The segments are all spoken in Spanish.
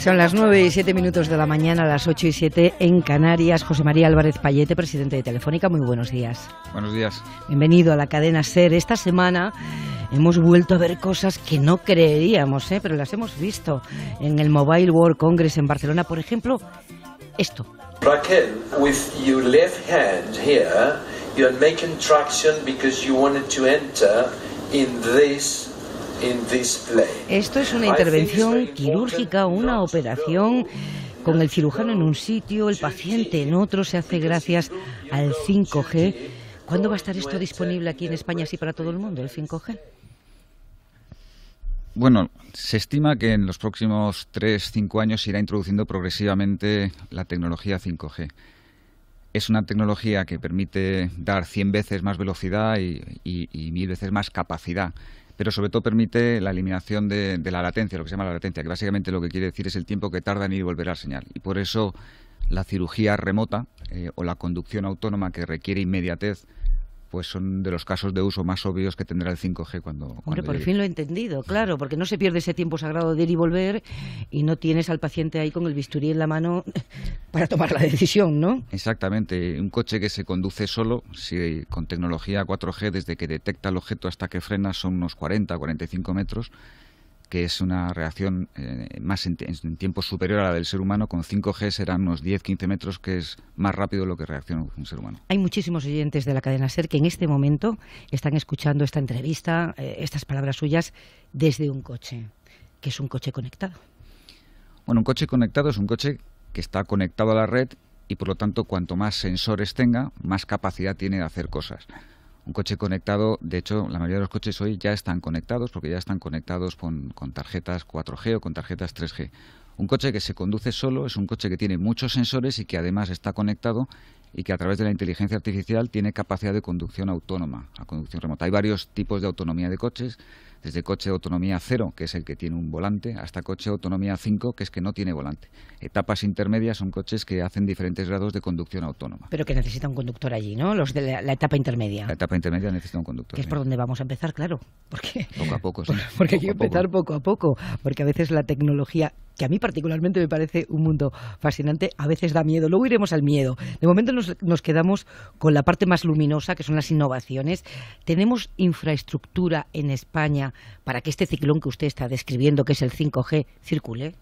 Son las 9 y 7 minutos de la mañana, a las 8 y 7 en Canarias. José María Álvarez Payete, presidente de Telefónica, muy buenos días. Buenos días. Bienvenido a la cadena Ser. Esta semana hemos vuelto a ver cosas que no creeríamos, ¿eh? pero las hemos visto en el Mobile World Congress en Barcelona. Por ejemplo, esto. Raquel, with your left hand here, you're making traction because you wanted to enter in this esto es una intervención quirúrgica, una operación con el cirujano en un sitio, el paciente en otro, se hace gracias al 5G. ¿Cuándo va a estar esto disponible aquí en España, así para todo el mundo, el 5G? Bueno, se estima que en los próximos 3-5 años se irá introduciendo progresivamente la tecnología 5G. Es una tecnología que permite dar 100 veces más velocidad y, mil 1000 veces más capacidad pero sobre todo permite la eliminación de, la latencia, lo que se llama la latencia, que básicamente lo que quiere decir es el tiempo que tarda en ir y volver la señal. Y por eso la cirugía remota eh, o la conducción autónoma que requiere inmediatez pues son de los casos de uso más obvios que tendrá el 5G cuando. Hombre, por fin lo he entendido, claro, porque no se pierde ese tiempo sagrado de ir y volver y no tienes al paciente ahí con el bisturí en la mano para tomar la decisión, ¿no? Exactamente. Un coche que se conduce solo, si con tecnología 4G, desde que detecta el objeto hasta que frena, son unos 40 45 metros que es una reacción eh, más en, tiempo superior a la del ser humano. Con 5G serán unos 10-15 metros, que es más rápido lo que reacciona un ser humano. Hay muchísimos oyentes de la cadena SER que en este momento están escuchando esta entrevista, eh, estas palabras suyas, desde un coche, que es un coche conectado. Bueno, un coche conectado es un coche que está conectado a la red y por lo tanto cuanto más sensores tenga, más capacidad tiene de hacer cosas un coche conectado, de hecho, la mayoría de los coches hoy ya están conectados porque ya están conectados con, tarjetas 4G o con tarjetas 3G. Un coche que se conduce solo es un coche que tiene muchos sensores y que además está conectado y que a través de la inteligencia artificial tiene capacidad de conducción autónoma, a conducción remota. Hay varios tipos de autonomía de coches desde coche autonomía 0, que es el que tiene un volante, hasta coche autonomía 5, que es que no tiene volante. Etapas intermedias son coches que hacen diferentes grados de conducción autónoma. Pero que necesita un conductor allí, ¿no? Los de la, etapa intermedia. La etapa intermedia necesita un conductor. Que es por donde vamos a empezar, claro. Porque, poco a poco, sí. Porque hay que empezar poco a poco, porque a veces la tecnología que a mí particularmente me parece un mundo fascinante, a veces da miedo. Luego iremos al miedo. De momento nos, nos quedamos con la parte más luminosa, que son las innovaciones. ¿Tenemos infraestructura en España para que este ciclón que usted está describiendo, que es el 5G, circule?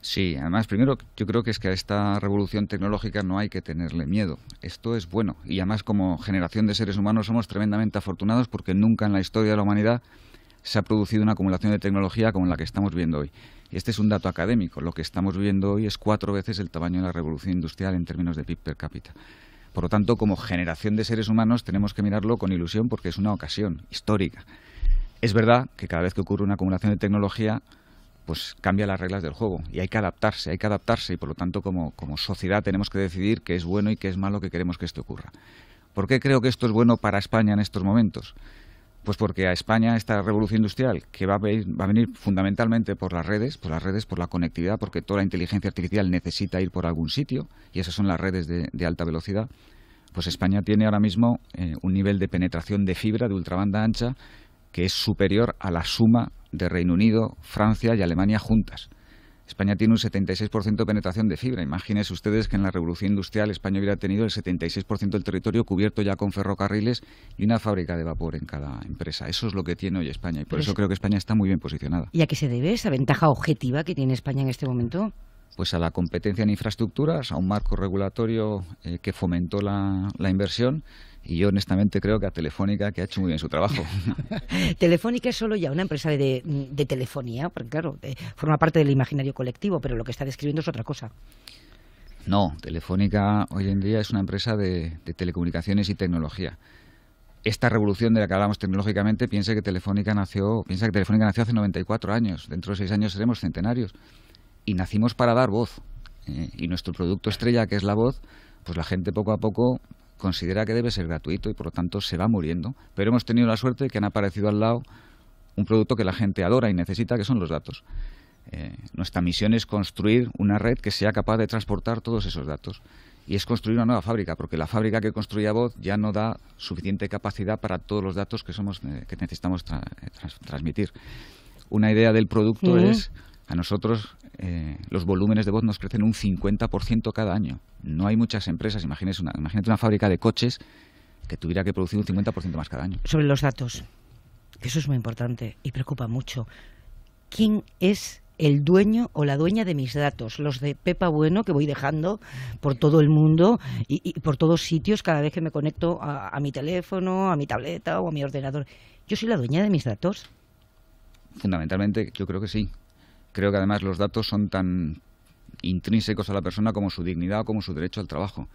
Sí, además, primero yo creo que es que a esta revolución tecnológica no hay que tenerle miedo. Esto es bueno. Y además como generación de seres humanos somos tremendamente afortunados porque nunca en la historia de la humanidad se ha producido una acumulación de tecnología como la que estamos viendo hoy. Este es un dato académico. Lo que estamos viendo hoy es cuatro veces el tamaño de la revolución industrial en términos de PIB per cápita. Por lo tanto, como generación de seres humanos tenemos que mirarlo con ilusión porque es una ocasión histórica. Es verdad que cada vez que ocurre una acumulación de tecnología, pues cambia las reglas del juego y hay que adaptarse, hay que adaptarse y por lo tanto como, como, sociedad tenemos que decidir qué es bueno y qué es malo que queremos que esto ocurra. ¿Por qué creo que esto es bueno para España en estos momentos? Pues porque a España esta revolución industrial que va a, venir, va a, venir, fundamentalmente por las redes, por las redes, por la conectividad, porque toda la inteligencia artificial necesita ir por algún sitio y esas son las redes de, alta velocidad, pues España tiene ahora mismo eh, un nivel de penetración de fibra de ultrabanda ancha que es superior a la suma de Reino Unido, Francia y Alemania juntas. España tiene un 76% de penetración de fibra. Imagínense ustedes que en la revolución industrial España hubiera tenido el 76% del territorio cubierto ya con ferrocarriles y una fábrica de vapor en cada empresa. Eso es lo que tiene hoy España y por eso creo que España está muy bien posicionada. ¿Y a qué se debe esa ventaja objetiva que tiene España en este momento? pues a la competencia en infraestructuras, a un marco regulatorio eh, que fomentó la, inversión y yo honestamente creo que a Telefónica, que ha hecho muy bien su trabajo. Telefónica es solo ya una empresa de, telefonía, porque claro, eh, forma parte del imaginario colectivo, pero lo que está describiendo es otra cosa. No, Telefónica hoy en día es una empresa de, telecomunicaciones y tecnología. Esta revolución de la que hablamos tecnológicamente, piensa que Telefónica nació, piensa que Telefónica nació hace 94 años, dentro de seis años seremos centenarios. Y nacimos para dar voz. Eh, y nuestro producto estrella, que es la voz, pues la gente poco a poco considera que debe ser gratuito y por lo tanto se va muriendo. Pero hemos tenido la suerte de que han aparecido al lado un producto que la gente adora y necesita, que son los datos. Eh, nuestra misión es construir una red que sea capaz de transportar todos esos datos. Y es construir una nueva fábrica, porque la fábrica que construía Voz ya no da suficiente capacidad para todos los datos que, somos, eh, que necesitamos transmitir. Una idea del producto es, a nosotros eh, los volúmenes de voz nos crecen un 50% cada año. No hay muchas empresas, imagínate una, imagínate una fábrica de coches que tuviera que producir un 50% más cada año. Sobre los datos, que eso es muy importante y preocupa mucho. ¿Quién es el dueño o la dueña de mis datos, los de Pepa Bueno que voy dejando por todo el mundo y, por todos sitios cada vez que me conecto a, mi teléfono, a mi tableta o a mi ordenador. ¿Yo soy la dueña de mis datos? Fundamentalmente yo creo que sí. Creo que además los datos son tan intrínsecos a la persona como su dignidad o como su derecho al trabajo.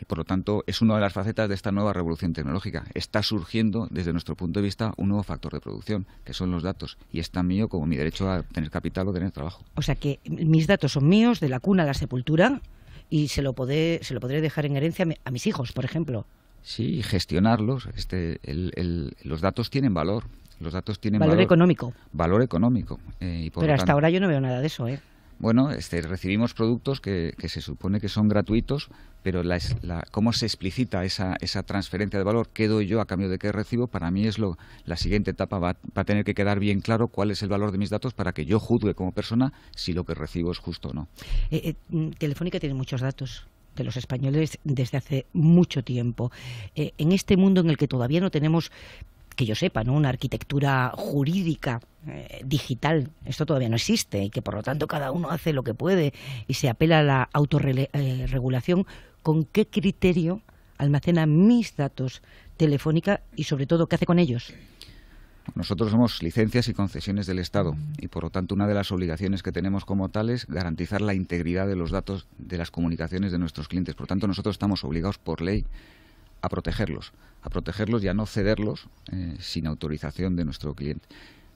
Y por lo tanto es una de las facetas de esta nueva revolución tecnológica. Está surgiendo, desde nuestro punto de vista, un nuevo factor de producción, que son los datos. Y es tan mío como mi derecho a tener capital o tener trabajo. O sea que mis datos son míos, de la cuna a la sepultura, y se lo, podré, se lo podré dejar en herencia a mis hijos, por ejemplo. Sí, gestionarlos. Este, los datos tienen valor los datos tienen valor, económico. Valor económico. Eh, pero hasta ahora yo no veo nada de eso, ¿eh? Bueno, este, recibimos productos que, se supone que son gratuitos, pero la, cómo se explicita esa, esa, transferencia de valor, qué doy yo a cambio de qué recibo, para mí es lo, la siguiente etapa. Va, a tener que quedar bien claro cuál es el valor de mis datos para que yo juzgue como persona si lo que recibo es justo o no. Eh, eh, mm, Telefónica tiene muchos datos de los españoles desde hace mucho tiempo. en este mundo en el que todavía no tenemos que yo sepa, ¿no? una arquitectura jurídica eh, digital. Esto todavía no existe y que por lo tanto cada uno hace lo que puede y se apela a la autorregulación. Eh, ¿Con qué criterio almacena mis datos telefónica y sobre todo qué hace con ellos? Nosotros somos licencias y concesiones del Estado y por lo tanto una de las obligaciones que tenemos como tal es garantizar la integridad de los datos de las comunicaciones de nuestros clientes. Por lo tanto nosotros estamos obligados por ley a protegerlos, a protegerlos y a no cederlos eh, sin autorización de nuestro cliente.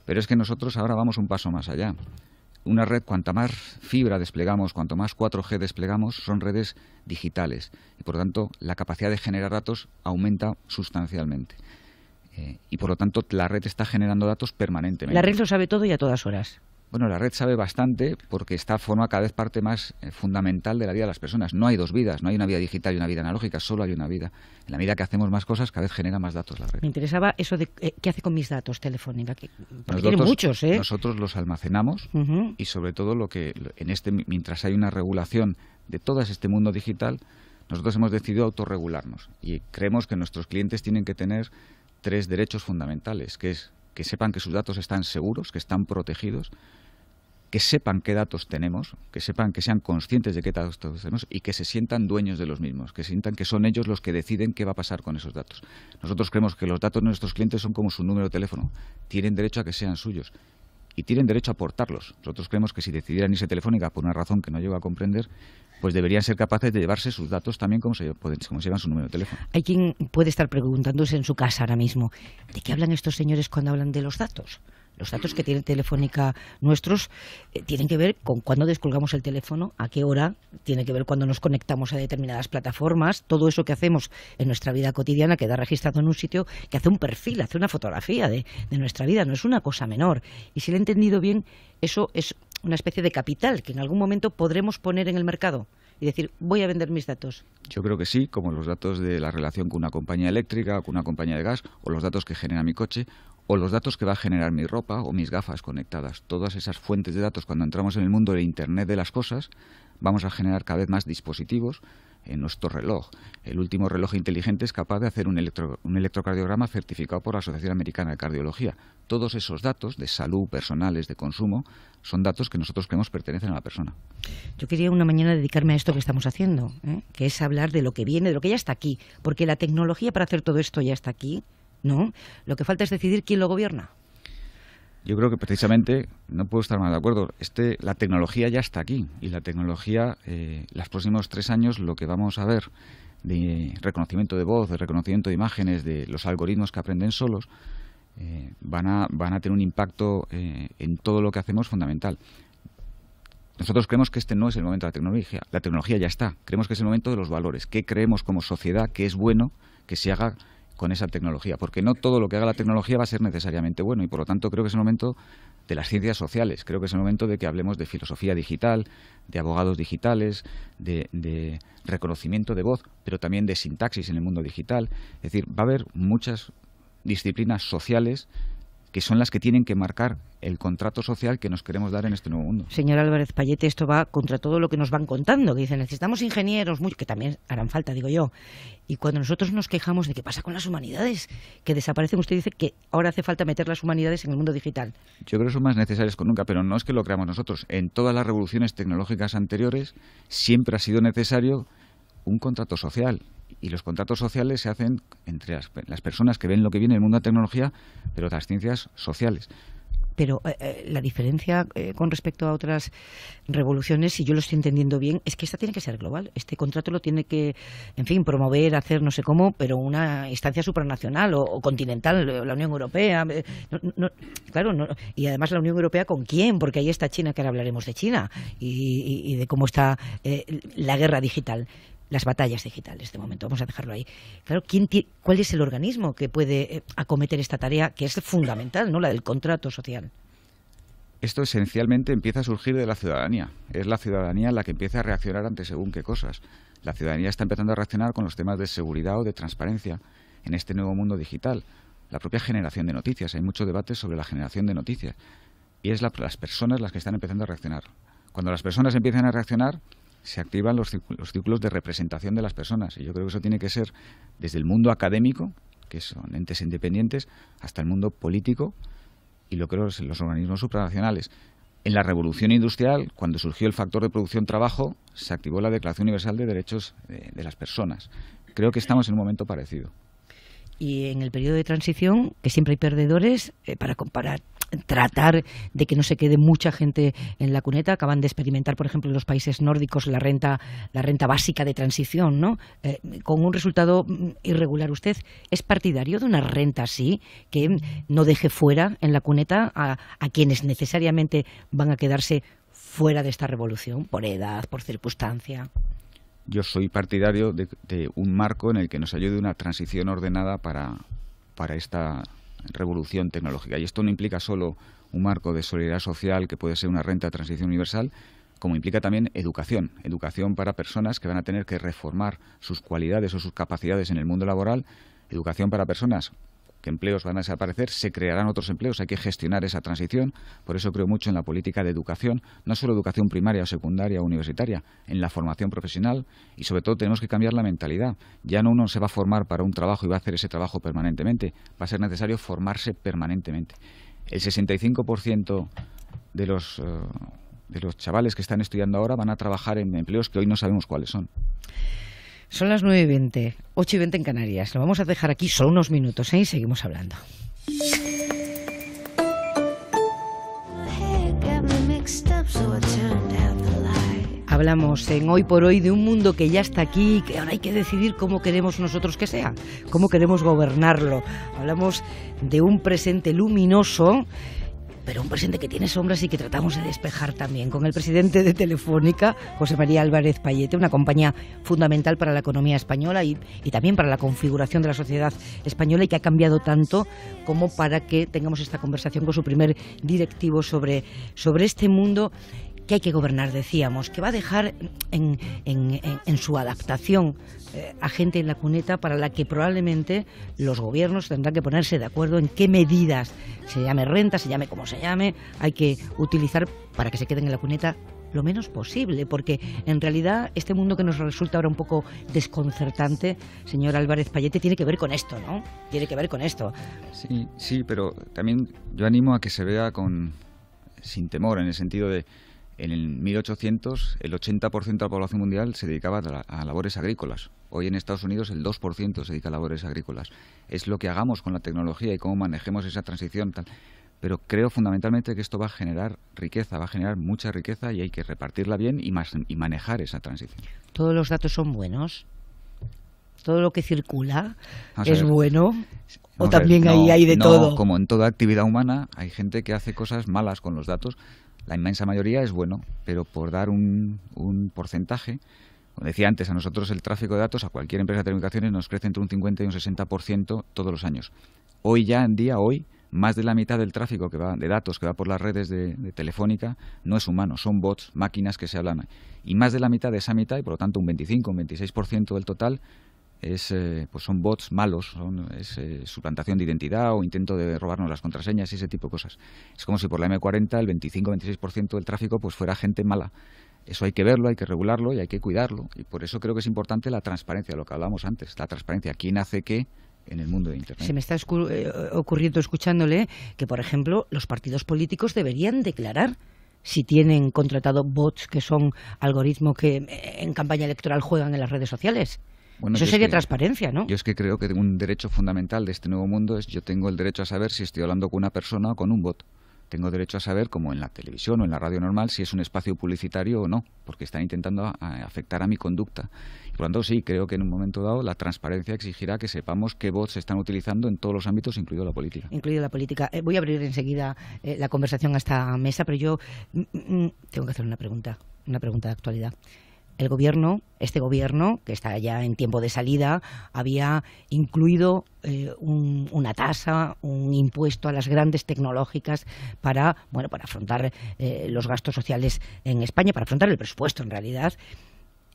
Pero es que nosotros ahora vamos un paso más allá. Una red, cuanta más fibra desplegamos, cuanto más 4G desplegamos, son redes digitales y por lo tanto la capacidad de generar datos aumenta sustancialmente. Eh, y por lo tanto la red está generando datos permanentemente. La red lo sabe todo y a todas horas. Bueno, la red sabe bastante porque está forma cada vez parte más eh, fundamental de la vida de las personas. No hay dos vidas, no hay una vida digital y una vida analógica, solo hay una vida. En la medida que hacemos más cosas, cada vez genera más datos la red. Me interesaba eso de eh, qué hace con mis datos telefónica, porque tiene muchos, ¿eh? Nosotros los almacenamos y sobre todo lo que en este mientras hay una regulación de todo este mundo digital, nosotros hemos decidido autorregularnos y creemos que nuestros clientes tienen que tener tres derechos fundamentales, que es que sepan que sus datos están seguros, que están protegidos, que sepan qué datos tenemos, que sepan, que sean conscientes de qué datos tenemos y que se sientan dueños de los mismos, que sientan que son ellos los que deciden qué va a pasar con esos datos. Nosotros creemos que los datos de nuestros clientes son como su número de teléfono, tienen derecho a que sean suyos y tienen derecho a portarlos. Nosotros creemos que si decidieran irse telefónica por una razón que no llego a comprender, pues deberían ser capaces de llevarse sus datos también como se, como se llevan su número de teléfono. Hay quien puede estar preguntándose en su casa ahora mismo, ¿de qué hablan estos señores cuando hablan de los datos? Los datos que tiene Telefónica nuestros eh, tienen que ver con cuándo descolgamos el teléfono, a qué hora, tiene que ver cuando nos conectamos a determinadas plataformas, todo eso que hacemos en nuestra vida cotidiana queda registrado en un sitio que hace un perfil, hace una fotografía de, de nuestra vida, no es una cosa menor. Y si lo he entendido bien, eso es una especie de capital que en algún momento podremos poner en el mercado y decir, voy a vender mis datos? Yo creo que sí, como los datos de la relación con una compañía eléctrica, con una compañía de gas, o los datos que genera mi coche, o los datos que va a generar mi ropa o mis gafas conectadas, todas esas fuentes de datos cuando entramos en el mundo del Internet de las cosas, vamos a generar cada vez más dispositivos en nuestro reloj. El último reloj inteligente es capaz de hacer un, electrocardiograma certificado por la Asociación Americana de Cardiología. Todos esos datos de salud, personales, de consumo, son datos que nosotros creemos pertenecen a la persona. Yo quería una mañana dedicarme a esto que estamos haciendo, ¿eh? que es hablar de lo que viene, de lo que ya está aquí, porque la tecnología para hacer todo esto ya está aquí, no, lo que falta es decidir quién lo gobierna. Yo creo que precisamente, no puedo estar más de acuerdo, este, la tecnología ya está aquí y la tecnología, eh, los próximos tres años lo que vamos a ver de reconocimiento de voz, de reconocimiento de imágenes, de los algoritmos que aprenden solos, eh, van, a, van a tener un impacto eh, en todo lo que hacemos fundamental. Nosotros creemos que este no es el momento de la tecnología, la tecnología ya está, creemos que es el momento de los valores, qué creemos como sociedad que es bueno que se haga con esa tecnología, porque no todo lo que haga la tecnología va a ser necesariamente bueno y por lo tanto creo que es el momento de las ciencias sociales, creo que es el momento de que hablemos de filosofía digital, de abogados digitales, de, reconocimiento de voz, pero también de sintaxis en el mundo digital. Es decir, va a haber muchas disciplinas sociales que son las que tienen que marcar el contrato social que nos queremos dar en este nuevo mundo. Señor Álvarez Payete, esto va contra todo lo que nos van contando, que dicen necesitamos ingenieros, que también harán falta, digo yo. Y cuando nosotros nos quejamos de qué pasa con las humanidades, que desaparecen, usted dice que ahora hace falta meter las humanidades en el mundo digital. Yo creo que son más necesarias que nunca, pero no es que lo creamos nosotros. En todas las revoluciones tecnológicas anteriores siempre ha sido necesario un contrato social y los contratos sociales se hacen entre las, personas que ven lo que viene en el mundo de la tecnología, pero las ciencias sociales pero eh, eh, la diferencia eh, con respecto a otras revoluciones, si yo lo estoy entendiendo bien, es que esta tiene que ser global. Este contrato lo tiene que, en fin, promover, hacer no sé cómo, pero una instancia supranacional o, continental, la Unión Europea. claro, y además la Unión Europea con quién, porque ahí está China, que ahora hablaremos de China y, de cómo está la guerra digital las batallas digitales. De momento vamos a dejarlo ahí. Claro, ¿quién ¿cuál es el organismo que puede eh, acometer esta tarea que es fundamental, no la del contrato social? Esto esencialmente empieza a surgir de la ciudadanía. Es la ciudadanía la que empieza a reaccionar ante según qué cosas. La ciudadanía está empezando a reaccionar con los temas de seguridad o de transparencia en este nuevo mundo digital. La propia generación de noticias. Hay mucho debate sobre la generación de noticias. Y es las personas las que están empezando a reaccionar. Cuando las personas empiezan a reaccionar, se activan los, los círculos de representación de las personas. Y yo creo que eso tiene que ser desde el mundo académico, que son entes independientes, hasta el mundo político y lo creo los organismos supranacionales. En la revolución industrial, cuando surgió el factor de producción-trabajo, se activó la Declaración Universal de Derechos eh, de, las Personas. Creo que estamos en un momento parecido y en el periodo de transición, que siempre hay perdedores, eh, para comparar tratar de que no se quede mucha gente en la cuneta. Acaban de experimentar, por ejemplo, en los países nórdicos la renta, la renta básica de transición, ¿no? Eh, con un resultado mm, irregular. ¿Usted es partidario de una renta así que no deje fuera en la cuneta a, quienes necesariamente van a quedarse fuera de esta revolución por edad, por circunstancia? Yo soy partidario de, un marco en el que nos ayude una transición ordenada para, para esta revolución tecnológica. Y esto no implica solo un marco de solidaridad social que puede ser una renta de transición universal, como implica también educación, educación para personas que van a tener que reformar sus cualidades o sus capacidades en el mundo laboral, educación para personas que empleos van a desaparecer, se crearán otros empleos, hay que gestionar esa transición. Por eso creo mucho en la política de educación, no solo educación primaria o secundaria universitaria, en la formación profesional y sobre todo tenemos que cambiar la mentalidad. Ya no uno se va a formar para un trabajo y va a hacer ese trabajo permanentemente, va a ser necesario formarse permanentemente. El 65% de los... Eh, de los chavales que están estudiando ahora van a trabajar en empleos que hoy no sabemos cuáles son. Son las 9 y 20, 8 y 20 en Canarias. Lo vamos a dejar aquí solo unos minutos ¿eh? y seguimos hablando. Hablamos en Hoy por Hoy de un mundo que ya está aquí y que ahora hay que decidir cómo queremos nosotros que sea, cómo queremos gobernarlo. Hablamos de un presente luminoso pero un presidente que tiene sombras y que tratamos de despejar también con el presidente de Telefónica, José María Álvarez Payete, una compañía fundamental para la economía española y, también para la configuración de la sociedad española y que ha cambiado tanto como para que tengamos esta conversación con su primer directivo sobre, sobre este mundo que hay que gobernar, decíamos, que va a dejar en, su adaptación eh, a gente en la cuneta para la que probablemente los gobiernos tendrán que ponerse de acuerdo en qué medidas, se llame renta, se llame como se llame, hay que utilizar para que se queden en la cuneta lo menos posible, porque en realidad este mundo que nos resulta ahora un poco desconcertante, señor Álvarez Payete, tiene que ver con esto, ¿no? Tiene que ver con esto. Sí, sí, pero también yo animo a que se vea con sin temor, en el sentido de en el 1800, el 80% de la población mundial se dedicaba a labores agrícolas. Hoy en Estados Unidos el 2% se dedica a labores agrícolas. Es lo que hagamos con la tecnología y cómo manejemos esa transición. Pero creo fundamentalmente que esto va a generar riqueza, va a generar mucha riqueza y hay que repartirla bien y, manejar esa transición. ¿Todos los datos son buenos? ¿Todo lo que circula es bueno? ¿O también ahí hay de todo? Como en toda actividad humana, hay gente que hace cosas malas con los datos la inmensa mayoría es bueno, pero por dar un, porcentaje, como decía antes, a nosotros el tráfico de datos, a cualquier empresa de telecomunicaciones, nos crece entre un 50 y un 60% todos los años. Hoy ya, en día, hoy, más de la mitad del tráfico que va, de datos que va por las redes de, de, telefónica no es humano, son bots, máquinas que se hablan. Y más de la mitad de esa mitad, y por lo tanto un 25, un 26% del total, es, eh, pues son bots malos, es eh, suplantación de identidad o intento de robarnos las contraseñas y ese tipo de cosas. Es como si por la M40 el 25-26% del tráfico pues fuera gente mala. Eso hay que verlo, hay que regularlo y hay que cuidarlo. Y por eso creo que es importante la transparencia, lo que hablábamos antes, la transparencia. ¿Quién hace qué? en el mundo de Internet. Se me está eh, ocurriendo escuchándole que, por ejemplo, los partidos políticos deberían declarar si tienen contratado bots que son algoritmos que en campaña electoral juegan en las redes sociales. Eso sería transparencia, ¿no? Yo es que creo que un derecho fundamental de este nuevo mundo es yo tengo el derecho a saber si estoy hablando con una persona o con un bot. Tengo derecho a saber, como en la televisión o en la radio normal, si es un espacio publicitario o no, porque están intentando ah, afectar a mi conducta. por lo tanto, sí, creo que en un momento dado la transparencia exigirá que sepamos qué bots se están utilizando en todos los ámbitos, incluido la política. Incluido la política. Eh, voy a abrir enseguida eh, la conversación a esta mesa, pero yo mm, mm, mm, tengo que hacer una pregunta, una pregunta de actualidad el gobierno, este gobierno, que está ya en tiempo de salida, había incluido eh, una tasa, un impuesto a las grandes tecnológicas para, bueno, para afrontar eh, los gastos sociales en España, para afrontar el presupuesto en realidad.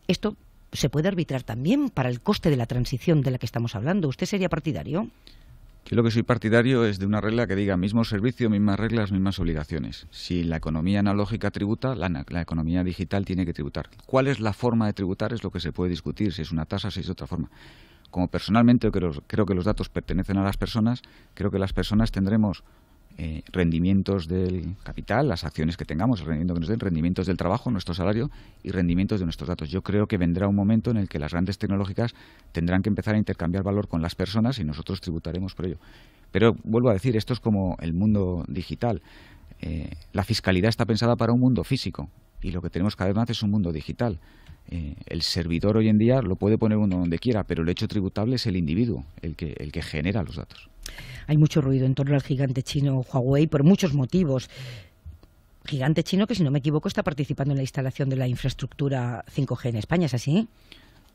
Esto se puede arbitrar también para el coste de la transición de la que estamos hablando. ¿Usted sería partidario? Yo lo que soy partidario es de una regla que diga mismo servicio, mismas reglas, mismas obligaciones. Si la economía analógica tributa, la, economía digital tiene que tributar. ¿Cuál es la forma de tributar? Es lo que se puede discutir, si es una tasa, si es de otra forma como personalmente creo, que los datos pertenecen a las personas, creo que las personas tendremos eh, rendimientos del capital, las acciones que tengamos, el que nos den, rendimientos del trabajo, nuestro salario y rendimientos de nuestros datos. Yo creo que vendrá un momento en el que las grandes tecnológicas tendrán que empezar a intercambiar valor con las personas y nosotros tributaremos por ello. Pero vuelvo a decir, esto es como el mundo digital. Eh, la fiscalidad está pensada para un mundo físico y lo que tenemos cada vez más es un mundo digital. Eh, el servidor hoy en día lo puede poner uno donde quiera, pero el hecho tributable es el individuo, el que, el que genera los datos. Hay mucho ruido en torno al gigante chino Huawei por muchos motivos gigante chino que, si no me equivoco, está participando en la instalación de la infraestructura 5G en España, ¿es así?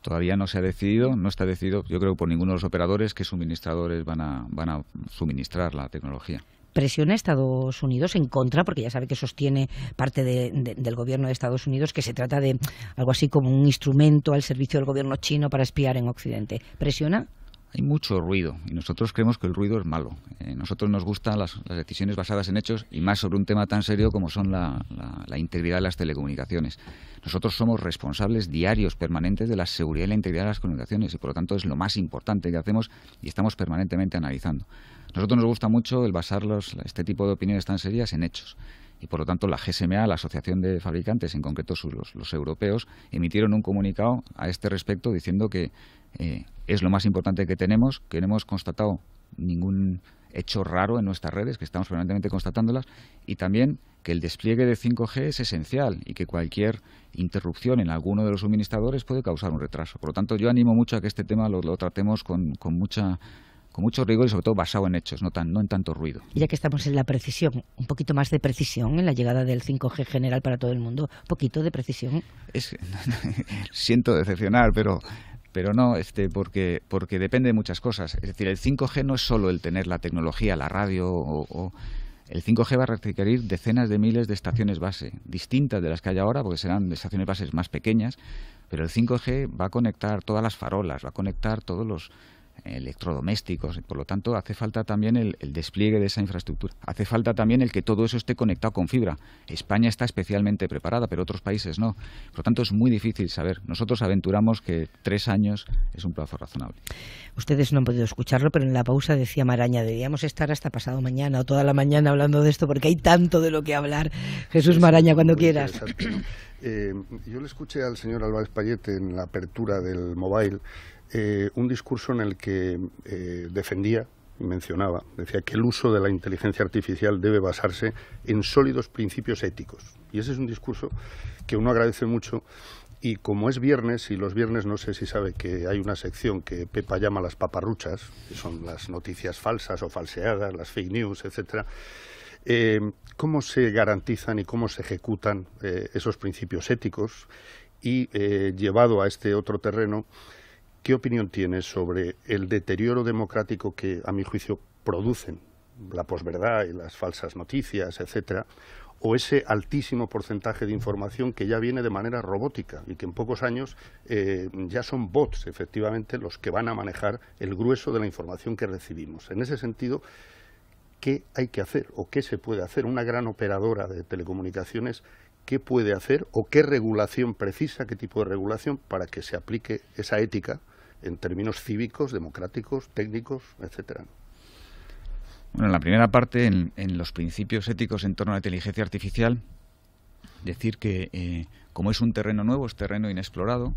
Todavía no se ha decidido, no está decidido, yo creo, por ninguno de los operadores que suministradores van a, suministrar la tecnología. Presiona Estados Unidos en contra, porque ya sabe que sostiene parte del gobierno de Estados Unidos que se trata de algo así como un instrumento al servicio del gobierno chino para espiar en Occidente. ¿Presiona? hay mucho ruido y nosotros creemos que el ruido es malo. Eh, nosotros nos gustan las, decisiones basadas en hechos y más sobre un tema tan serio como son la, integridad de las telecomunicaciones. Nosotros somos responsables diarios, permanentes, de la seguridad y la integridad de las comunicaciones y por lo tanto es lo más importante que hacemos y estamos permanentemente analizando. Nosotros nos gusta mucho el basar este tipo de opiniones tan serias en hechos y por lo tanto la GSMA, la Asociación de Fabricantes, en concreto sus, los, europeos, emitieron un comunicado a este respecto diciendo que eh, es lo más importante que tenemos, que no hemos constatado ningún hecho raro en nuestras redes, que estamos permanentemente constatándolas, y también que el despliegue de 5G es esencial y que cualquier interrupción en alguno de los suministradores puede causar un retraso. Por lo tanto, yo animo mucho a que este tema lo, lo tratemos con, con mucha con mucho rigor y sobre todo basado en hechos, no, en tanto ruido. Y ya que estamos en la precisión, un poquito más de precisión en la llegada del 5G general para todo el mundo, poquito de precisión. siento decepcionar, pero no, este, porque, porque depende de muchas cosas. Es decir, el 5G no es solo el tener la tecnología, la radio el 5G va a requerir decenas de miles de estaciones base, distintas de las que hay ahora, porque serán estaciones bases más pequeñas, pero el 5G va a conectar todas las farolas, va a conectar todos los electrodomésticos. Por lo tanto, hace falta también el, despliegue de esa infraestructura. Hace falta también el que todo eso esté conectado con fibra. España está especialmente preparada, pero otros países no. Por lo tanto, es muy difícil saber. Nosotros aventuramos que tres años es un plazo razonable. Ustedes no han podido escucharlo, pero en la pausa decía Maraña, debíamos estar hasta pasado mañana o toda la mañana hablando de esto porque hay tanto de lo que hablar. Jesús Maraña, cuando quieras. Eh, yo le escuché al señor Álvarez Payete en la apertura del mobile eh, un discurso en el que eh, defendía y mencionaba, decía que el uso de la inteligencia artificial debe basarse en sólidos principios éticos. Y ese es un discurso que uno agradece mucho y como es viernes, y los viernes no sé si sabe que hay una sección que Pepa llama las paparruchas, que son las noticias falsas o falseadas, las fake news, etcétera, eh, ¿cómo se garantizan y cómo se ejecutan esos principios éticos? Y llevado a este otro terreno, ¿Qué opinión tiene sobre el deterioro democrático que, a mi juicio, producen la posverdad y las falsas noticias, etcétera, o ese altísimo porcentaje de información que ya viene de manera robótica y que en pocos años eh, ya son bots, efectivamente, los que van a manejar el grueso de la información que recibimos. En ese sentido, ¿qué hay que hacer o qué se puede hacer? Una gran operadora de telecomunicaciones, ¿qué puede hacer o qué regulación precisa, qué tipo de regulación para que se aplique esa ética? en términos cívicos, democráticos, técnicos, etcétera. Bueno, en la primera parte, en, los principios éticos en torno a la inteligencia artificial, decir que eh, como es un terreno nuevo, es terreno inexplorado,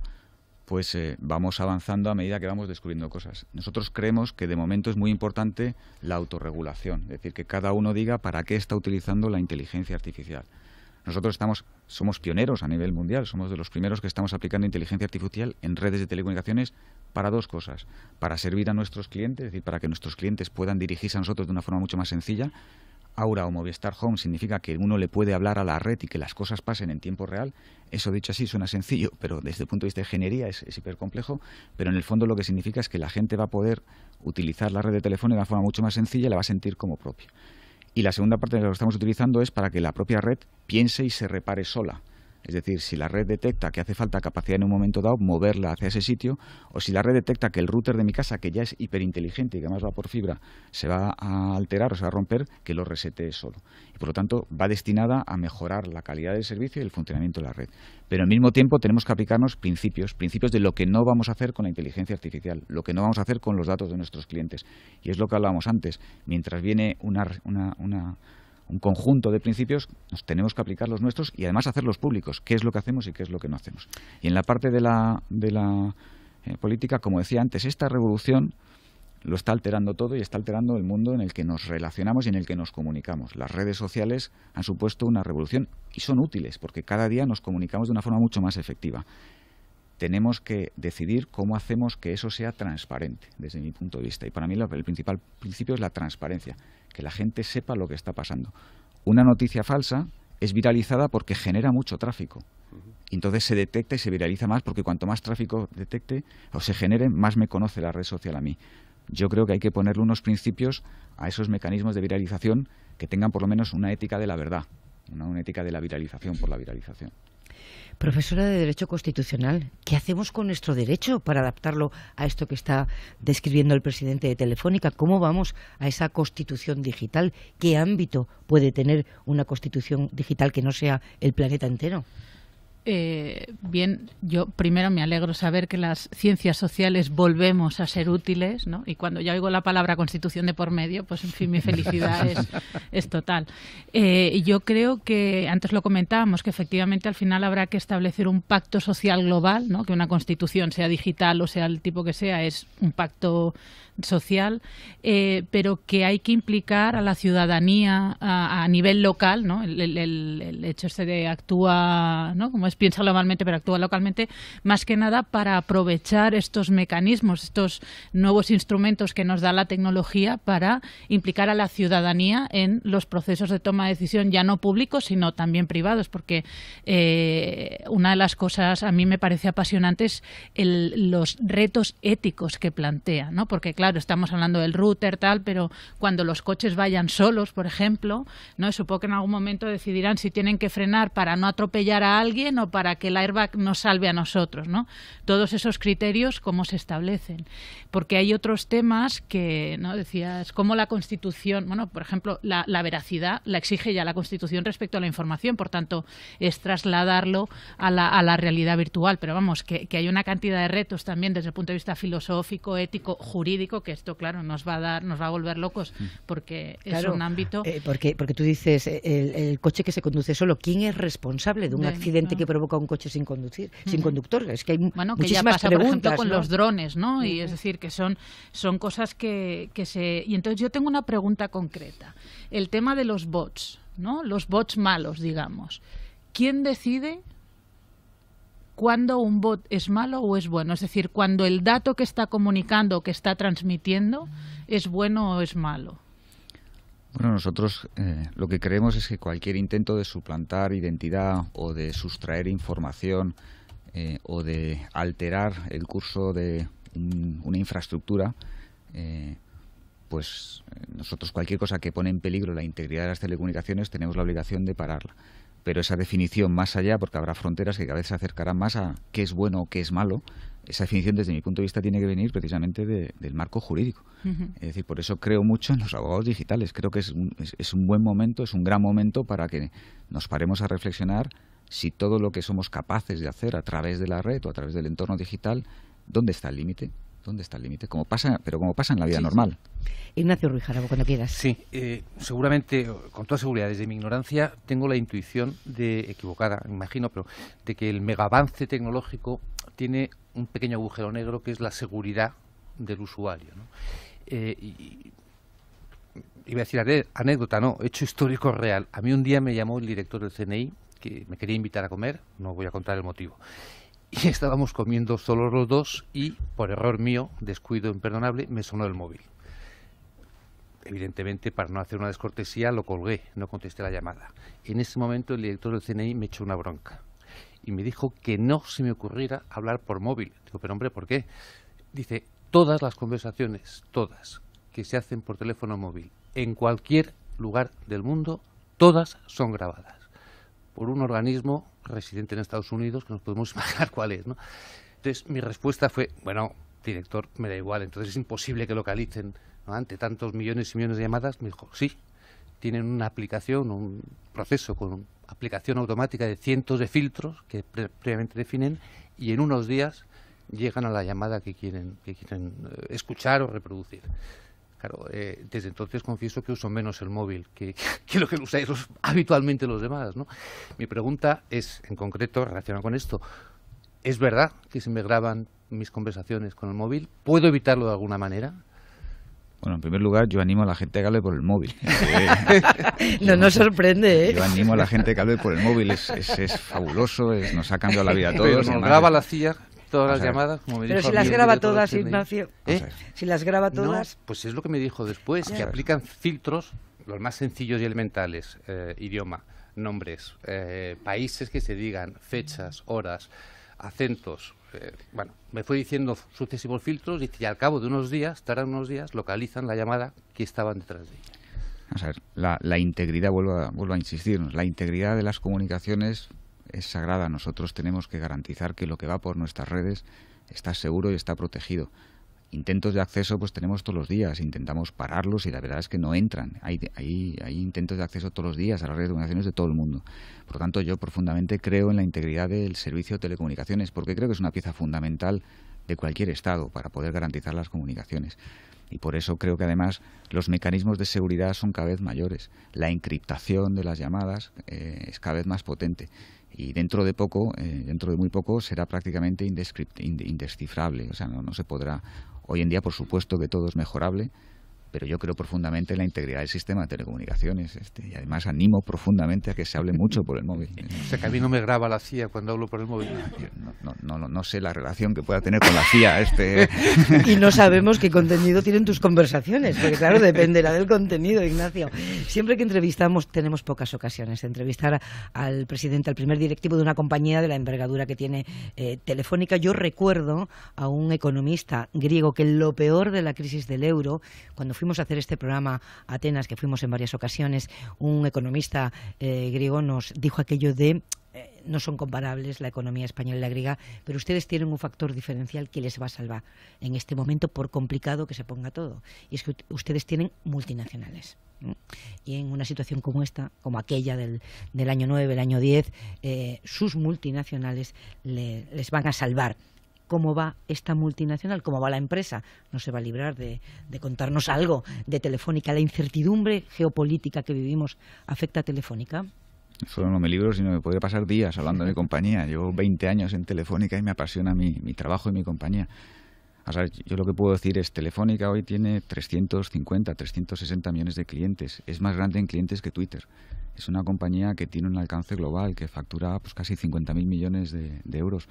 pues eh, vamos avanzando a medida que vamos descubriendo cosas. Nosotros creemos que de momento es muy importante la autorregulación, es decir, que cada uno diga para qué está utilizando la inteligencia artificial. Nosotros estamos, somos pioneros a nivel mundial, somos de los primeros que estamos aplicando inteligencia artificial en redes de telecomunicaciones para dos cosas, para servir a nuestros clientes, es decir, para que nuestros clientes puedan dirigirse a nosotros de una forma mucho más sencilla. Aura o Movistar Home significa que uno le puede hablar a la red y que las cosas pasen en tiempo real. Eso dicho así suena sencillo, pero desde el punto de vista de ingeniería es, es hipercomplejo, pero en el fondo lo que significa es que la gente va a poder utilizar la red de teléfono de una forma mucho más sencilla y la va a sentir como propia. Y la segunda parte de lo que estamos utilizando es para que la propia red piense y se repare sola. Es decir, si la red detecta que hace falta capacidad en un momento dado, moverla hacia ese sitio, o si la red detecta que el router de mi casa, que ya es hiperinteligente y que además va por fibra, se va a alterar o se va a romper, que lo resete solo. Y por lo tanto, va destinada a mejorar la calidad del servicio y el funcionamiento de la red. Pero al mismo tiempo tenemos que aplicarnos principios, principios de lo que no vamos a hacer con la inteligencia artificial, lo que no vamos a hacer con los datos de nuestros clientes. Y es lo que hablábamos antes. Mientras viene una, una un conjunto de principios, nos tenemos que aplicar los nuestros y además hacerlos públicos, qué es lo que hacemos y qué es lo que no hacemos. Y en la parte de la, de la eh, política, como decía antes, esta revolución lo está alterando todo y está alterando el mundo en el que nos relacionamos y en el que nos comunicamos. Las redes sociales han supuesto una revolución y son útiles porque cada día nos comunicamos de una forma mucho más efectiva. Tenemos que decidir cómo hacemos que eso sea transparente, desde mi punto de vista. Y para mí el principal principio es la transparencia que la gente sepa lo que está pasando. Una noticia falsa es viralizada porque genera mucho tráfico. Entonces se detecta y se viraliza más porque cuanto más tráfico detecte o se genere, más me conoce la red social a mí. Yo creo que hay que ponerle unos principios a esos mecanismos de viralización que tengan por lo menos una ética de la verdad, una, una ética de la viralización por la viralización. Profesora de Derecho Constitucional, ¿qué hacemos con nuestro derecho para adaptarlo a esto que está describiendo el presidente de Telefónica? ¿Cómo vamos a esa constitución digital? ¿Qué ámbito puede tener una constitución digital que no sea el planeta entero? Eh, bien, yo primero me alegro saber que las ciencias sociales volvemos a ser útiles, ¿no? Y cuando ya oigo la palabra constitución de por medio, pues en fin, mi felicidad es, total. Eh, yo creo que, antes lo comentábamos, que efectivamente al final habrá que establecer un pacto social global, ¿no? Que una constitución, sea digital o sea el tipo que sea, es un pacto social, eh, pero que hay que implicar a la ciudadanía a, nivel local, ¿no? El, hecho este de actúa, ¿no? Como es piensa globalmente pero actúa localmente, más que nada para aprovechar estos mecanismos, estos nuevos instrumentos que nos da la tecnología para implicar a la ciudadanía en los procesos de toma de decisión, ya no públicos, sino también privados, porque eh, una de las cosas a mí me parece apasionante es los retos éticos que plantea, ¿no? porque claro, estamos hablando del router, tal, pero cuando los coches vayan solos, por ejemplo, ¿no? supongo que en algún momento decidirán si tienen que frenar para no atropellar a alguien o para que el airbag nos salve a nosotros, ¿no? Todos esos criterios, cómo se establecen. Porque hay otros temas que, ¿no? Decías, como la Constitución, bueno, por ejemplo, la, veracidad la exige ya la Constitución respecto a la información, por tanto, es trasladarlo a la, realidad virtual. Pero vamos, que, hay una cantidad de retos también desde el punto de vista filosófico, ético, jurídico, que esto, claro, nos va a dar, nos va a volver locos, mm. porque es un ámbito. Eh, porque, porque tú dices, eh, el, coche que se conduce solo, ¿quién es responsable de un accidente que que provoca un coche sin conducir, sin conductor. Es que hay bueno, que ya pasa, preguntas, con los drones, ¿no? Y es decir, que son, cosas que, que se... Y entonces yo tengo una pregunta concreta. El tema de los bots, ¿no? Los bots malos, digamos. ¿Quién decide cuándo un bot es malo o es bueno. Es decir, cuando el dato que está comunicando o que está transmitiendo es bueno o es malo. Bueno, nosotros eh, lo que creemos es que cualquier intento de suplantar identidad o de sustraer información eh, o de alterar el curso de una infraestructura, eh, pues nosotros cualquier cosa que pone en peligro la integridad de las telecomunicaciones tenemos la obligación de pararla pero esa definición más allá, porque habrá fronteras que cada vez se acercarán más a qué es bueno o qué es malo, esa definición desde mi punto de vista tiene que venir precisamente del marco jurídico. Es decir, por eso creo mucho en los abogados digitales. Creo que es un buen momento, es un gran momento para que nos paremos a reflexionar si todo lo que somos capaces de hacer a través de la red o a través del entorno digital, ¿dónde está el límite? ¿Dónde está el límite? Como pasa, pero como pasa en la vida normal. Ignacio Ruiz Jarabo, cuando quieras. Sí, eh, seguramente, con toda seguridad, desde mi ignorancia, tengo la intuición de, equivocada, imagino, pero de que el mega tecnológico tiene un pequeño agujero negro que es la seguridad del usuario. Eh, y, iba a decir anécdota, no, hecho histórico real. A mí un día me llamó el director del CNI, que me quería invitar a comer, no voy a contar el motivo. y estábamos comiendo solo los dos y, por error mío, descuido imperdonable, me sonó el móvil. Evidentemente, para no hacer una descortesía, lo colgué, no contesté la llamada. En ese momento, el director del CNI me echó una bronca y me dijo que no se me ocurriera hablar por móvil. Digo, pero hombre, ¿por qué? Dice, todas las conversaciones, todas, que se hacen por teléfono móvil, en cualquier lugar del mundo, todas son grabadas por un organismo residente en Estados Unidos, que nos podemos imaginar cuál es, Entonces, mi respuesta fue, bueno, director, me da igual, entonces es imposible que localicen ante tantos millones y millones de llamadas. Me dijo, sí, tienen una aplicación, un proceso con aplicación automática de cientos de filtros que previamente definen y en unos días llegan a la llamada que quieren, que quieren eh, escuchar o reproducir. Claro, eh, desde entonces confieso que uso menos el móvil que, lo que usáis habitualmente los demás. ¿no? Mi pregunta es, en concreto, relacionada con esto, ¿es verdad que se me graban mis conversaciones con el móvil? ¿Puedo evitarlo de alguna manera? Bueno, en primer lugar, yo animo a la gente a que hable por el móvil. Eh, no nos sorprende, ¿eh? Yo animo a la gente a que hable por el móvil, es, fabuloso, nos ha cambiado la vida a todos. nos graba la CIA Todas las llamadas, como me Pero ¿eh? si las graba todas, Ignacio. Si las graba todas. pues es lo que me dijo después, que aplican filtros, los más sencillos y elementales, eh, idioma, nombres, eh, países que se digan, fechas, horas, acentos. bueno, me fue diciendo sucesivos filtros y, al cabo de unos días, tardan unos días, localizan la llamada que estaban detrás de ella. la, la, integridad, vuelvo a insistir, la integridad de las comunicaciones es sagrada. Nosotros tenemos que garantizar que lo que va por nuestras redes está seguro y está protegido. Intentos de acceso pues tenemos todos los días, intentamos pararlos y la verdad es que no entran. Hay, hay, intentos de acceso todos los días a las redes de comunicaciones de todo el mundo. Por tanto, yo profundamente creo en la integridad del servicio de telecomunicaciones porque creo que es una pieza fundamental de cualquier Estado para poder garantizar las comunicaciones. Y por eso creo que además los mecanismos de seguridad son cada vez mayores. La encriptación de las llamadas eh, es cada vez más potente y dentro de poco, eh, dentro de muy poco, será prácticamente indescifrable. O sea, no se podrá. Hoy en día, por supuesto, que todo es mejorable, pero yo creo profundamente en la integridad del sistema de telecomunicaciones este, y además animo profundamente a que se hable mucho por el móvil. O sea, que a mí no me graba la CIA cuando hablo por el móvil. No, no, no, sé la relación que pueda tener con la CIA. Este... ¿eh? y no sabemos qué contenido tienen tus conversaciones, porque claro, dependerá del contenido, Ignacio. Siempre que entrevistamos, tenemos pocas ocasiones de entrevistar al presidente, al primer directivo de una compañía de la envergadura que tiene eh, Telefónica. Yo recuerdo a un economista griego que lo peor de la crisis del euro, cuando fuimos fuimos a hacer este programa Atenas, que fuimos en varias ocasiones, un economista eh, griego nos dijo aquello de eh, no son comparables la economía española y la griega, pero ustedes tienen un factor diferencial que les va a salvar en este momento, por complicado que se ponga todo. Y es que ustedes tienen multinacionales. Y en una situación como esta, como aquella del, año 9, el año 10, eh, sus multinacionales les van a salvar cómo va esta multinacional, cómo va la empresa. No se va a librar de, contarnos algo de Telefónica. La incertidumbre geopolítica que vivimos afecta a Telefónica. Solo no me libro, sino me podría pasar días hablando de mi compañía. Llevo 20 años en Telefónica y me apasiona mi, trabajo y mi compañía. yo lo que puedo decir es, que Telefónica hoy tiene 350, 360 millones de clientes. Es más grande en clientes que Twitter. Es una compañía que tiene un alcance global, que factura pues, casi 50.000 millones de euros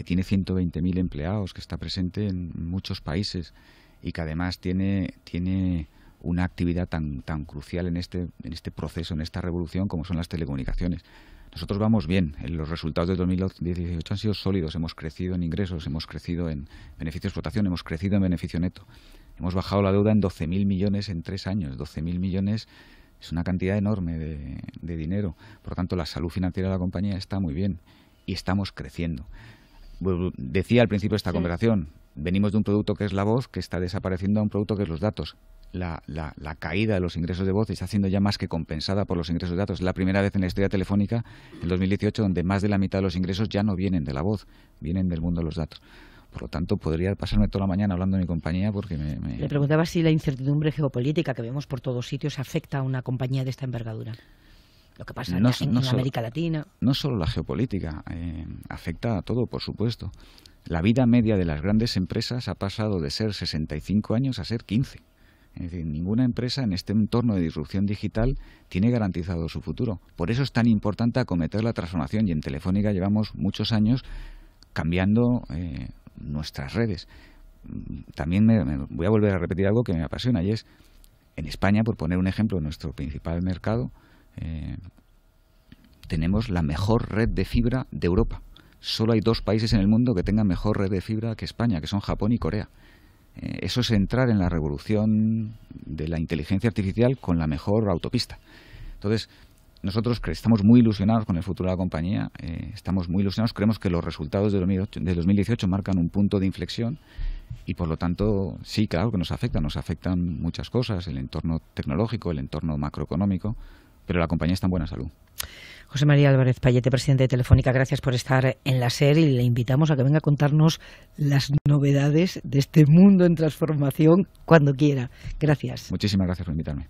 que tiene 120.000 empleados, que está presente en muchos países y que además tiene, tiene una actividad tan, tan crucial en este, en este proceso, en esta revolución como son las telecomunicaciones. Nosotros vamos bien, los resultados de 2018 han sido sólidos, hemos crecido en ingresos, hemos crecido en beneficio de explotación, hemos crecido en beneficio neto. Hemos bajado la deuda en 12.000 millones en tres años, 12.000 millones es una cantidad enorme de, de dinero. Por tanto, la salud financiera de la compañía está muy bien y estamos creciendo decía al principio de esta conversación, venimos de un producto que es la voz, que está desapareciendo a un producto que es los datos. La, la, caída de los ingresos de voz está siendo ya más que compensada por los ingresos de datos. Es la primera vez en la historia telefónica, en 2018, donde más de la mitad de los ingresos ya no vienen de la voz, vienen del mundo de los datos. Por lo tanto, podría pasarme toda la mañana hablando de mi compañía porque me, Le preguntaba si la incertidumbre geopolítica que vemos por todos sitios afecta a una compañía de esta envergadura lo que pasa no, solo, América Latina. No solo la geopolítica, eh, afecta a todo, por supuesto. La vida media de las grandes empresas ha pasado de ser 65 años a ser 15. Es decir, ninguna empresa en este entorno de disrupción digital tiene garantizado su futuro. Por eso es tan importante acometer la transformación y en Telefónica llevamos muchos años cambiando eh, nuestras redes. También me voy a volver a repetir algo que me apasiona y es, en España, por poner un ejemplo, nuestro principal mercado, eh, tenemos la mejor red de fibra de Europa. Solo hay dos países en el mundo que tengan mejor red de fibra que España, que son Japón y Corea. Eh, eso es entrar en la revolución de la inteligencia artificial con la mejor autopista. Entonces, nosotros estamos muy ilusionados con el futuro de la compañía, eh, estamos muy ilusionados, creemos que los resultados de 2018 marcan un punto de inflexión y por lo tanto sí, claro que nos afecta, nos afectan muchas cosas, el entorno tecnológico, el entorno macroeconómico, pero la compañía está en buena salud. José María Álvarez Payete, presidente de Telefónica, gracias por estar en la SER y le invitamos a que venga a contarnos las novedades de este mundo en transformación cuando quiera. Gracias. Muchísimas gracias por invitarme.